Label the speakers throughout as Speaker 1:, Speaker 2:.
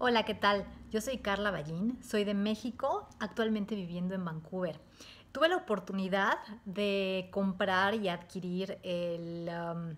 Speaker 1: Hola, ¿qué tal? Yo soy Carla Ballín, soy de México, actualmente viviendo en Vancouver. Tuve la oportunidad de comprar y adquirir um,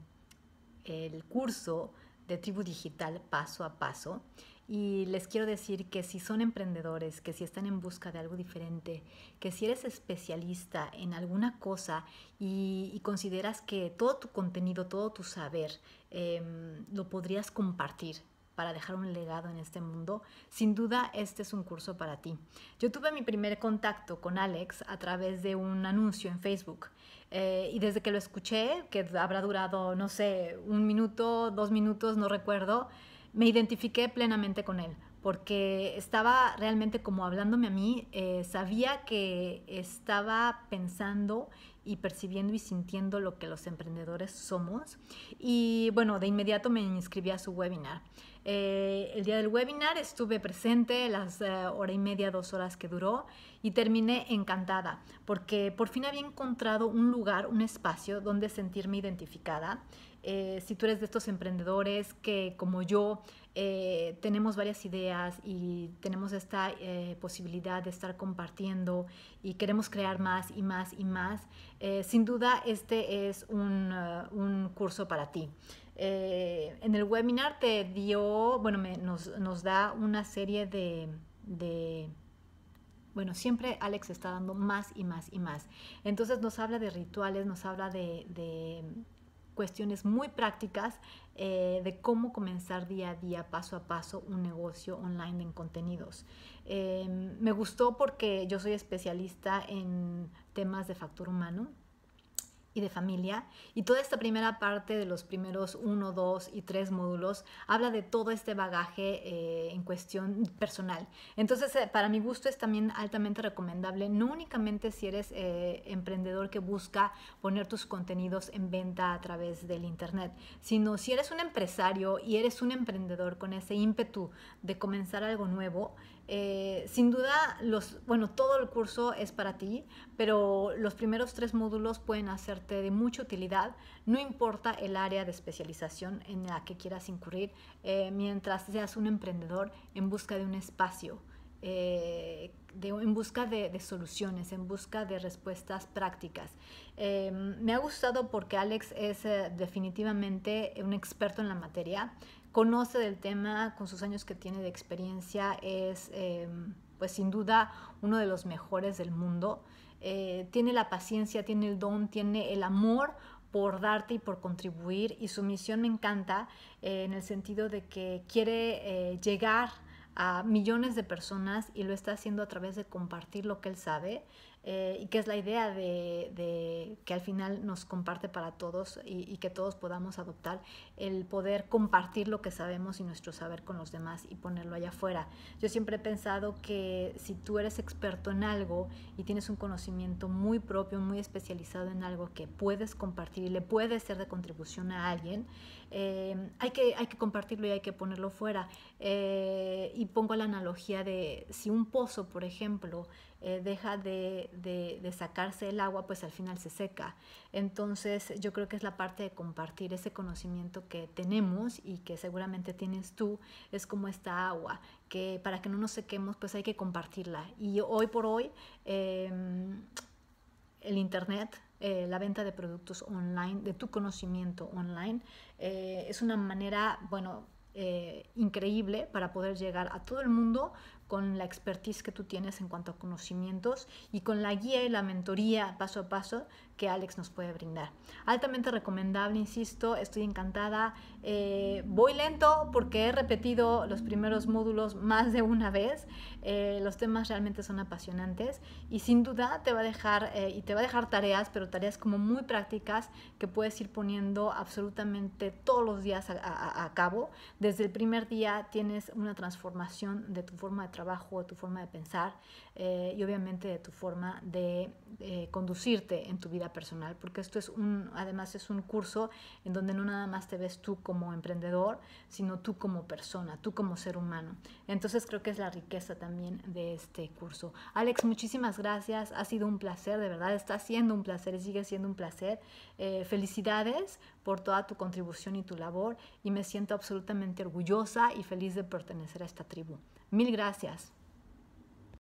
Speaker 1: el, curso de Tribu Digital paso a paso y les quiero decir que si son emprendedores, que si están en busca de algo diferente, que si eres especialista en alguna cosa y, consideras que todo tu contenido, todo tu saber em, lo podrías compartir para dejar un legado en este mundo, sin duda este es un curso para ti. Yo tuve mi primer contacto con Alex a través de un anuncio en Facebook eh, y desde que lo escuché, que habrá durado, no sé, un minuto, dos minutos, no recuerdo, me identifiqué plenamente con él porque estaba realmente como hablándome a mí, eh, sabía que estaba pensando y percibiendo y sintiendo lo que los emprendedores somos. Y bueno, de inmediato me inscribí a su webinar. Eh, el día del webinar estuve presente las eh, hora y media, dos horas que duró y terminé encantada porque por fin había encontrado un lugar, un espacio donde sentirme identificada. Eh, si tú eres de estos emprendedores que como yo eh, tenemos varias ideas y tenemos esta eh, posibilidad de estar compartiendo y queremos crear más y más y más, eh, sin duda este es un, un curso para ti. en el webinar te dio, bueno, nos, nos, da una serie de, bueno, siempre Alex está dando más y más y más. Entonces nos habla de rituales, nos habla de cuestiones muy prácticas eh, de cómo comenzar día a día, paso a paso, un negocio online en contenidos. Eh, me gustó porque yo soy especialista en temas de factor humano, y de familia. Y toda esta primera parte de los primeros 1, dos y tres módulos habla de todo este bagaje eh, en cuestión personal. Entonces, eh, para mi gusto es también altamente recomendable, no únicamente si eres eh, emprendedor que busca poner tus contenidos en venta a través del Internet, sino si eres un empresario y eres un emprendedor con ese ímpetu de comenzar algo nuevo, eh, sin duda, los, bueno, todo el curso es para ti, pero los primeros tres módulos pueden hacerte de mucha utilidad, no importa el área de especialización en la que quieras incurrir, eh, mientras seas un emprendedor en busca de un espacio eh, de, en busca de, soluciones, en busca de respuestas prácticas. Em, me ha gustado porque Alex es eh, definitivamente un experto en la materia, conoce del tema, con sus años que tiene de experiencia, es em, pues sin duda uno de los mejores del mundo. Eh, tiene la paciencia, tiene el don, tiene el amor por darte y por contribuir y su misión me encanta en el sentido de que quiere llegar a millones de personas y lo está haciendo a través de compartir lo que él sabe eh, y que es la idea de, que al final nos comparte para todos y, que todos podamos adoptar el poder compartir lo que sabemos y nuestro saber con los demás y ponerlo allá afuera. Yo siempre he pensado que si tú eres experto en algo y tienes un conocimiento muy propio, muy especializado en algo que puedes compartir y le puede ser de contribución a alguien, eh, hay, que, hay que compartirlo y hay que ponerlo fuera. Eh, y pongo la analogía de si un pozo, por ejemplo, eh, deja de, sacarse el agua, pues al final se seca. Entonces yo creo que es la parte de compartir ese conocimiento que tenemos y que seguramente tienes tú, es como esta agua, que para que no nos sequemos, pues hay que compartirla. Y hoy por hoy, em, el Internet eh, la venta de productos online, de tu conocimiento online. Eh, es una manera, bueno, increíble para poder llegar a todo el mundo con la expertise que tú tienes en cuanto a conocimientos y con la guía y la mentoría paso a paso que Alex nos puede brindar. Altamente recomendable, insisto, estoy encantada. Eh, voy lento porque he repetido los primeros módulos más de una vez. Eh, los temas realmente son apasionantes y sin duda te va a dejar eh, y te va a dejar tareas, pero tareas como muy prácticas que puedes ir poniendo absolutamente todos los días a, a cabo. Desde el primer día tienes una transformación de tu forma de trabajo, de tu forma de pensar eh, y obviamente de tu forma de eh, conducirte en tu vida personal, porque esto es un, además es un curso en donde no nada más te ves tú como emprendedor, sino tú como persona, tú como ser humano. Entonces creo que es la riqueza también de este curso. Alex, muchísimas gracias, ha sido un placer, de verdad, está siendo un placer y sigue siendo un placer. Eh, felicidades por toda tu contribución y tu labor y me siento absolutamente orgullosa y feliz de pertenecer a esta tribu. Mil gracias.